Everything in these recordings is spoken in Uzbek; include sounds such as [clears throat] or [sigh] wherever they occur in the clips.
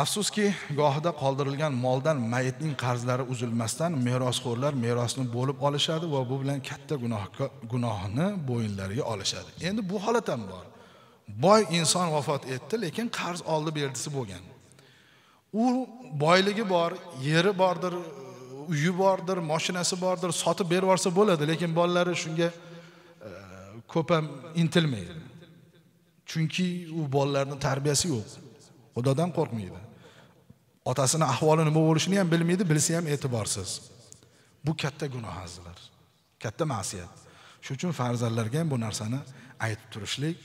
afsuski gohida qoldirilgan moldan mayitning qarzlari uzilmasdan merosxo'rlar merosni bo'lib olishadi va bu bilan katta gunoh gunohni bo'yinlariga olishadi endi bu holat ham bor boy inson vafot etdi lekin qarz oldi berdisi bo'lgan u boyligi bor yeri bordir uyi bordir moshinasi bordir sotib berib yuborsa bo'ladi lekin bolalari shunga e, ko'p ham intilmaydi chunki u bolalarni tarbiyasi yo'q xudodan qo'rqmaydi otasini ahvoli nima bo'lishini ham bilmaydi bilsa ham e'tiborsiz bu katta gunoh azizlar katta ma'siyat shuning uchun farzandlarga ham bu narsani aytib turishlik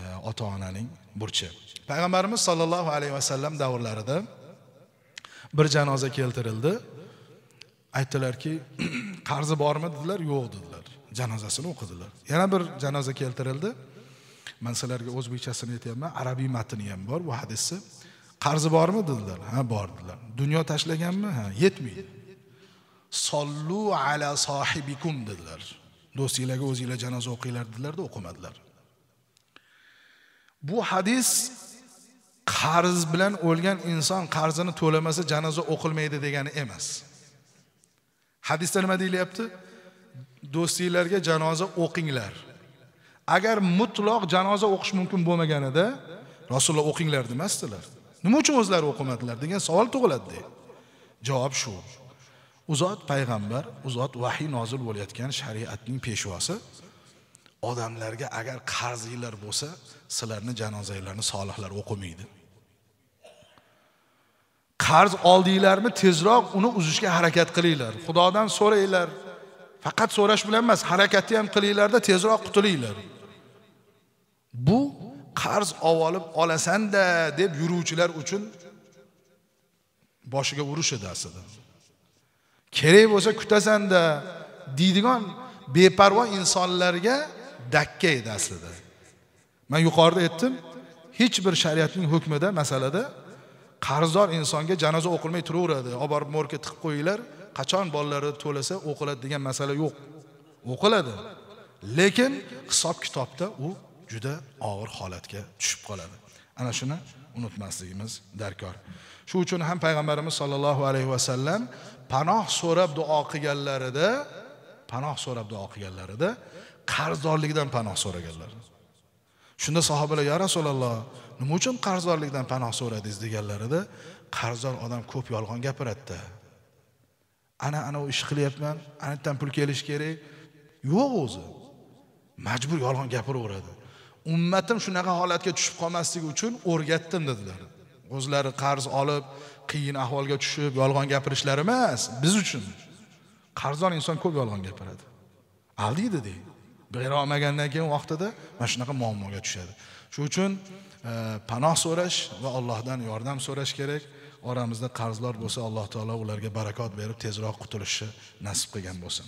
e, ota onaning burchi payg'ambarimiz sollallohu alayhi vasallam davrlarida bir janoza keltirildi aytdilarki [clears throat] qarzi bormi dedilar yo'q dedilar janozasini o'qidilar yana bir janoza keltirildi man sizlarga o'zbekchasini aytyapman arabiy matni ham bor bu hadisni qarzi bormi dedilar ha bor dedilar dunyo tashlaganmi ha yetmaydi sollu ala sohibikum dedilar do'stinglarga o'zinglar janoza o'qinglar dedilarda o'qimadilar bu hadis qarz bilan o'lgan inson qarzini to'lamasa janoza o'qilmaydi degani emas hadisda nima deyilyapti do'stinglarga janoza o'qinglar agar mutloq janoza o'qish mumkin bo'lmaganida rasululloh o'qinglar demasdilar nima uchun o'zlari o'qimadilar degan savol tug'iladida javob shu u zot payg'ambar u zot vahiy nozil bo'layotgan shariatning peshvosi odamlarga agar qarzinglar bo'lsa sizlarni janozanglarni solihlar o'qimaydi qarz oldinglarmi tezroq uni uzishga harakat qilinglar xudodan so'ranglar faqat so'rash bilan emas harakatni ham qilinglarda tezroq qutulinglar bu qarz olib olasanda deb yuruvchilar uchun boshiga urish edi aslida kerak bo'lsa kutasanda deydigan beparvo insonlarga dakka edi aslida man yuqorida aytdim hech bir shariatning hukmida masalada qarzdor insonga janoza o'qilmay turaveradi olib borib morga tiqib qo'yinglar qachon bolalari to'lasa o'qiladi degan masala yo'q o'qiladi lekin hisob kitobda u juda og'ir holatga tushib qoladi ana shuni unutmasligimiz darkor shu uchun ham payg'ambarimiz sollallohu alayhi vasallam panoh so'rab duo qilganlarida panoh so'rab duo qilganlarida qarzdorlikdan panoh so'raganlar shunda sahobalar ya rasululloh nima uchun qarzdorlikdan panoh so'radingiz deganlarida qarzdor odam ko'p yolg'on gapiradida ana ana ish qilyapman ana pul kelishi kerak yo'q o'zi majbur yolg'on gapiraveradi ummatim shunaqa holatga tushib qolmasligi uchun o'rgatdim dedilar o'zlari qarz olib qiyin ahvolga tushib yolg'on gapirishlari emas biz uchun qarz inson ko'p yolg'on gapiradi aldaydi deydi bera olmagandan keyin vaqtida mana shunaqa muammoga tushadi shuning uchun e, panoh so'rash va allohdan yordam so'rash kerak oramizda qarzlar bo'lsa alloh taolo ularga barakot berib tezroq qutulishni nasib qilgan bo'lsin